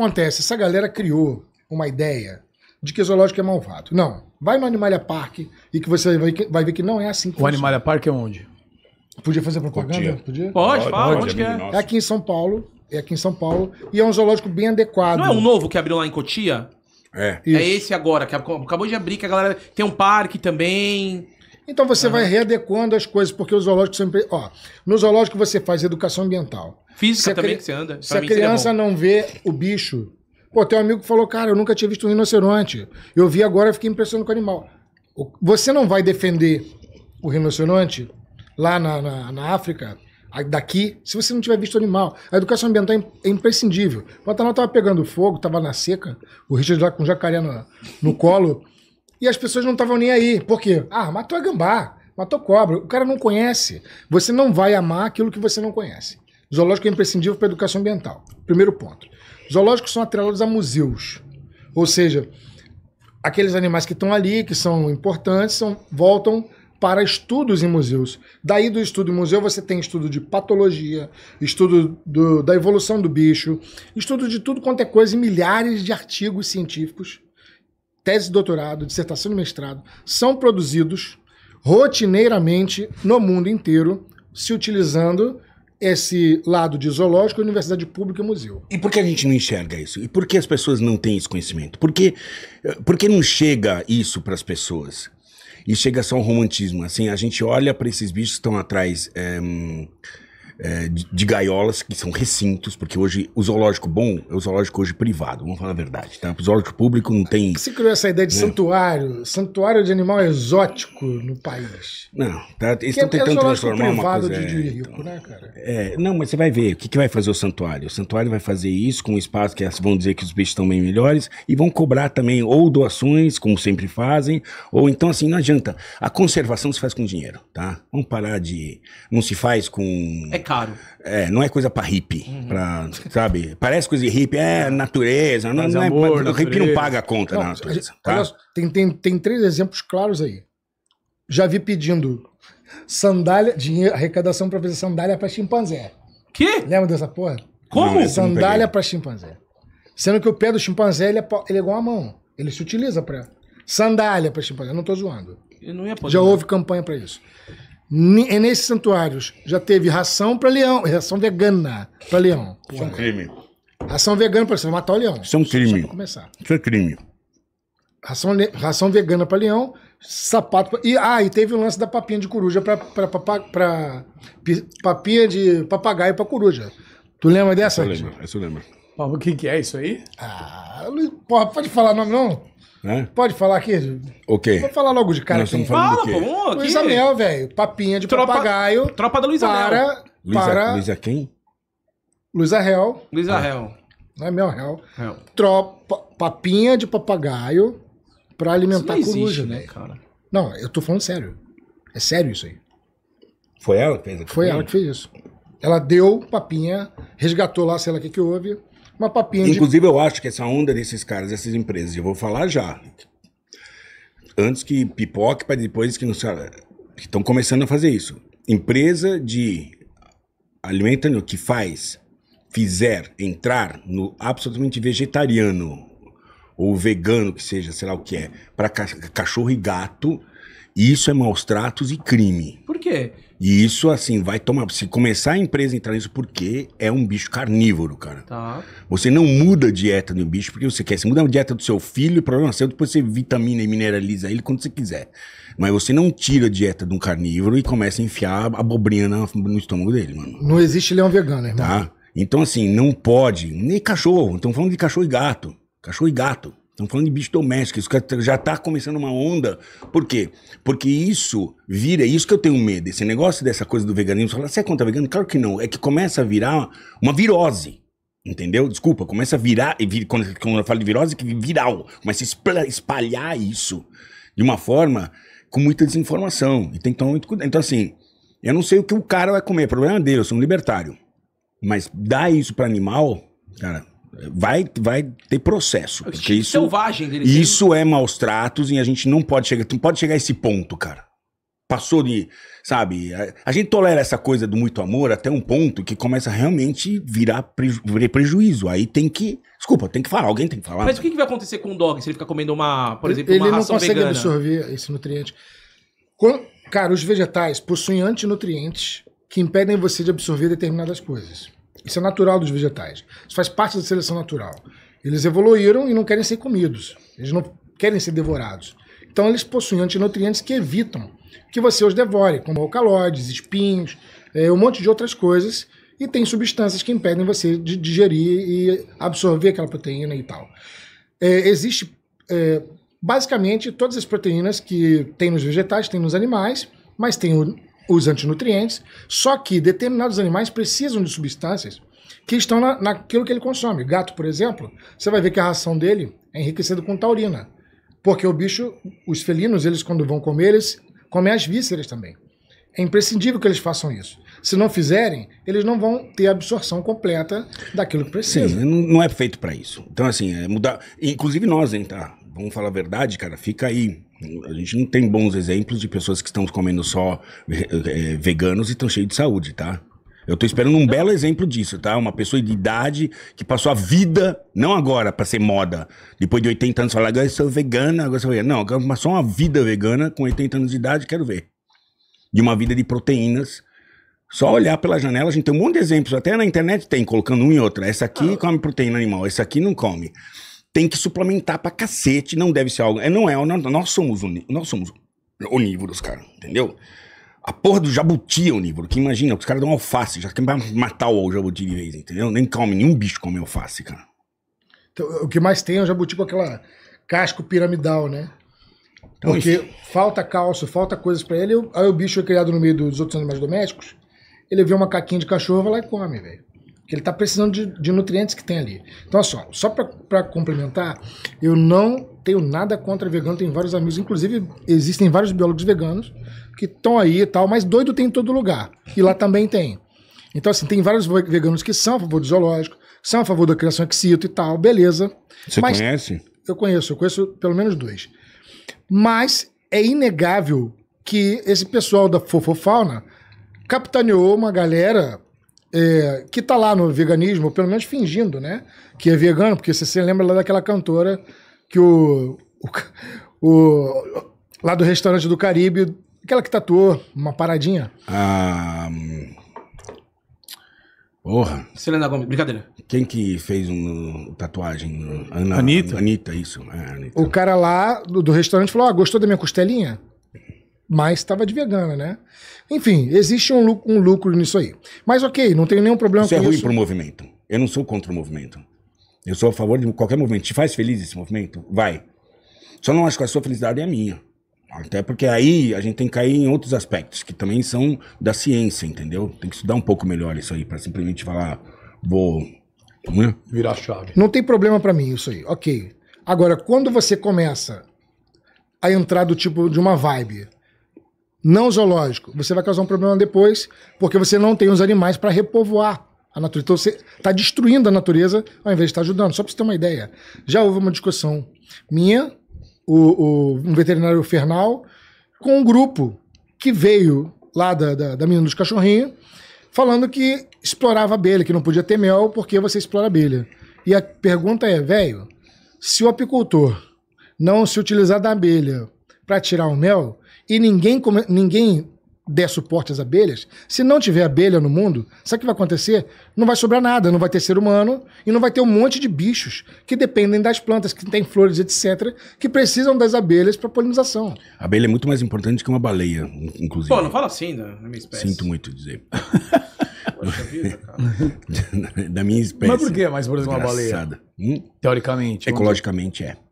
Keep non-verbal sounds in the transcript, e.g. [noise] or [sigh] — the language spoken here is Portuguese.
acontece? Essa galera criou uma ideia de que zoológico é malvado. Não. Vai no Animalia Park e que você vai, vai ver que não é assim que O funciona. Animalia Park é onde? Podia fazer propaganda? Podia. Pode, pode, fala, onde que É. é aqui em São Paulo. É aqui em São Paulo. E é um zoológico bem adequado. Não é um novo que abriu lá em Cotia? É. Isso. É esse agora, que acabou de abrir, que a galera. Tem um parque também. Então você uhum. vai readequando as coisas, porque o zoológico sempre. Ó, no zoológico você faz educação ambiental. Física também cri... que você anda. Se a criança não vê o bicho. Pô, tem um amigo que falou, cara, eu nunca tinha visto um rinoceronte. Eu vi agora e fiquei impressionado com o animal. Você não vai defender o rinoceronte lá na, na, na África daqui, se você não tiver visto o animal. A educação ambiental é, é imprescindível. O Pantanal estava pegando fogo, estava na seca, o Richard lá com o jacaré no, no colo. E as pessoas não estavam nem aí. Por quê? Ah, matou a gambá, matou cobra. O cara não conhece. Você não vai amar aquilo que você não conhece. Zoológico é imprescindível para a educação ambiental. Primeiro ponto. Zoológicos são atrelados a museus. Ou seja, aqueles animais que estão ali, que são importantes, são, voltam para estudos em museus. Daí do estudo em museu você tem estudo de patologia, estudo do, da evolução do bicho, estudo de tudo quanto é coisa e milhares de artigos científicos tese de doutorado, dissertação de mestrado, são produzidos rotineiramente no mundo inteiro, se utilizando esse lado de zoológico, universidade pública e museu. E por que a gente não enxerga isso? E por que as pessoas não têm esse conhecimento? Por que, eh, por que não chega isso para as pessoas? E chega só um romantismo. Assim, a gente olha para esses bichos que estão atrás. É, é, de, de, gaiolas, que são recintos, porque hoje o zoológico bom é o zoológico hoje privado, vamos falar a verdade. Tá? O zoológico público não tem. você criou essa ideia de né? santuário, santuário de animal exótico no país. Não, tá, eles estão tentando é transformar uma coisa. De, de é, rico, então, né, cara? É, não, mas você vai ver o que, que vai fazer o santuário. O santuário vai fazer isso com um espaço que vão dizer que os bichos estão bem melhores e vão cobrar também ou doações, como sempre fazem, ou então assim, não adianta. A conservação se faz com dinheiro, tá? Vamos parar de. Não se faz com. É caro. É, não é coisa pra hippie, uhum. pra, sabe? Parece coisa de hippie, é natureza, não, não é, hippie não paga a conta não, da natureza. Tá? Olha, tem, tem, tem três exemplos claros aí. Já vi pedindo sandália, dinheiro, arrecadação pra fazer sandália pra chimpanzé. Que? Lembra dessa porra? Como? Não, sandália pra chimpanzé. Sendo que o pé do chimpanzé, ele é, ele é igual a mão. Ele se utiliza pra... Sandália pra chimpanzé, eu não tô zoando. Eu não ia poder. Já houve campanha pra isso. É nesses santuários já teve ração para leão, ração vegana para leão. Isso é um crime. Ração vegana para leão, matar o leão. Isso é um crime. Só, começar. Isso é crime. Ração, ração vegana para leão, sapato. Pra... E, ah, e teve o lance da papinha de coruja para papinha de papagaio para coruja. Tu lembra dessa? Eu lembro, isso eu lembro o que, que é isso aí? Ah, Luiz, porra, pode falar nome não? Né? Pode falar aqui? Ok. Vou falar logo de cara Nós aqui. Fala, pô. Luísa Luiz Amel, velho. Papinha de tropa, papagaio. Tropa da Luiz para, Amel. Luiz para... Luiz quem? Luiz Arrel. Luiz ah. Arrel. Não é meu réu. Tropa, papinha de papagaio pra alimentar isso não coruja, né, cara? Não, eu tô falando sério. É sério isso aí. Foi ela que fez? Foi ela que fez isso. Ela deu papinha, resgatou lá, sei lá o que, que houve, uma papinha. Inclusive, de... eu acho que essa onda desses caras, dessas empresas, eu vou falar já. Antes que pipoque, para depois que não sabe. Estão começando a fazer isso. Empresa de alimento que faz, fizer entrar no absolutamente vegetariano ou vegano, que seja, sei lá o que é, para cachorro e gato, isso é maus tratos e crime. Por quê? E isso, assim, vai tomar. Se começar a empresa a entrar nisso, porque é um bicho carnívoro, cara. Tá. Você não muda a dieta do bicho porque você quer. Você muda a dieta do seu filho, o problema seu, depois você vitamina e mineraliza ele quando você quiser. Mas você não tira a dieta de um carnívoro e começa a enfiar abobrinha no estômago dele, mano. Não existe leão vegano, irmão. Tá. Então, assim, não pode. Nem cachorro. Estamos falando de cachorro e gato. Cachorro e gato. Estamos falando de bicho doméstico, isso já está começando uma onda. Por quê? Porque isso vira, isso que eu tenho medo, esse negócio dessa coisa do veganismo. Você fala, você é contra vegano? Claro que não. É que começa a virar uma virose. Entendeu? Desculpa, começa a virar, quando, quando eu falo de virose, que viral. Começa a espalhar isso de uma forma com muita desinformação. E tem que tomar muito cuidado. Então, assim, eu não sei o que o cara vai comer, o é problema é dele, eu sou um libertário. Mas dar isso para animal, cara, Vai, vai ter processo. Porque é isso, selvagem dele isso é maus tratos e a gente não pode chegar. Não pode chegar a esse ponto, cara. Passou de. Sabe? A, a gente tolera essa coisa do muito amor até um ponto que começa realmente virar, preju, virar prejuízo. Aí tem que. Desculpa, tem que falar, alguém tem que falar. Mas o né? que, que vai acontecer com o dog se ele ficar comendo uma, por exemplo, ele uma ração vegana? Ele não consegue absorver esse nutriente. cara, os vegetais possuem antinutrientes que impedem você de absorver determinadas coisas. Isso é natural dos vegetais. Isso faz parte da seleção natural. Eles evoluíram e não querem ser comidos. Eles não querem ser devorados. Então eles possuem antinutrientes que evitam que você os devore, como alcaloides, espinhos, é, um monte de outras coisas. E tem substâncias que impedem você de digerir e absorver aquela proteína e tal. É, existe é, basicamente todas as proteínas que tem nos vegetais, tem nos animais, mas tem o os antinutrientes, só que determinados animais precisam de substâncias que estão na, naquilo que ele consome. Gato, por exemplo, você vai ver que a ração dele é enriquecida com taurina, porque o bicho, os felinos, eles quando vão comer, eles comem as vísceras também. É imprescindível que eles façam isso. Se não fizerem, eles não vão ter a absorção completa daquilo que precisam. Sim, não é feito para isso. Então, assim, é mudar. Inclusive nós, hein, tá? Vamos falar a verdade, cara. Fica aí a gente não tem bons exemplos de pessoas que estão comendo só é, veganos e estão cheios de saúde, tá? Eu tô esperando um belo exemplo disso, tá? Uma pessoa de idade que passou a vida, não agora para ser moda, depois de 80 anos, falar, agora eu sou vegana, agora eu sou vegana. Não, passou uma vida vegana com 80 anos de idade, quero ver. De uma vida de proteínas. Só olhar pela janela, a gente tem um monte de exemplos, até na internet tem, colocando um e outro. Essa aqui ah. come proteína animal, essa aqui não come tem que suplementar pra cacete, não deve ser algo. É, não é, não, nós somos, nós somos onívoros, cara, entendeu? A porra do jabuti é onívoro, que imagina, os caras dão alface, já que vai matar o jabuti de vez, entendeu? Nem come, nenhum bicho come alface, cara. Então, o que mais tem é o jabuti com aquela casco piramidal, né? Então, Porque isso. falta cálcio, falta coisas para ele, aí o bicho é criado no meio dos outros animais domésticos, ele vê uma caquinha de cachorro, vai lá e come, velho que ele está precisando de, de, nutrientes que tem ali. Então, só, só para complementar, eu não tenho nada contra vegano, tenho vários amigos, inclusive existem vários biólogos veganos que estão aí e tal, mas doido tem em todo lugar. E lá também tem. Então, assim, tem vários veganos que são a favor do zoológico, são a favor da criação exito e tal, beleza. Você mas, conhece? Eu conheço, eu conheço pelo menos dois. Mas é inegável que esse pessoal da fofofauna capitaneou uma galera é, que tá lá no veganismo, pelo menos fingindo, né? Que é vegano, porque você se lembra lá daquela cantora que o, o, [laughs] o lá do restaurante do Caribe, aquela que tatuou uma paradinha. Ah, Porra. Selena Gomes, brincadeira. Quem que fez um tatuagem? Ana, Anitta. Anitta, isso. É, Anitta. O cara lá do, do restaurante falou: ah, gostou da minha costelinha? mas estava de vegana, né? Enfim, existe um lucro, um lucro, nisso aí. Mas ok, não tenho nenhum problema isso é com é isso. Isso é ruim para o movimento. Eu não sou contra o movimento. Eu sou a favor de qualquer movimento. Te faz feliz esse movimento? Vai. Só não acho que a sua felicidade é a minha. Até porque aí a gente tem que cair em outros aspectos que também são da ciência, entendeu? Tem que estudar um pouco melhor isso aí para simplesmente falar, vou né? virar chave. Não tem problema para mim isso aí. OK. Agora, quando você começa a entrar do tipo de uma vibe, não zoológico. Você vai causar um problema depois, porque você não tem os animais para repovoar a natureza. Então você está destruindo a natureza ao invés de estar tá ajudando. Só para você ter uma ideia. Já houve uma discussão minha, o, o, um veterinário Fernal, com um grupo que veio lá da, da, da menina dos cachorrinhos, falando que explorava abelha, que não podia ter mel porque você explora abelha. E a pergunta é, velho, se o apicultor não se utilizar da abelha para tirar o mel, e ninguém, ninguém der suporte às abelhas, se não tiver abelha no mundo, sabe o que vai acontecer? Não vai sobrar nada, não vai ter ser humano e não vai ter um monte de bichos que dependem das plantas, que têm flores, etc., que precisam das abelhas para polinização. A abelha é muito mais importante que uma baleia, inclusive. Pô, não fala assim da, minha espécie. Sinto muito dizer. Poxa vida, cara. [laughs] da minha espécie. Mas por que é mais importante que uma baleia? Hum? Teoricamente. Ecologicamente é.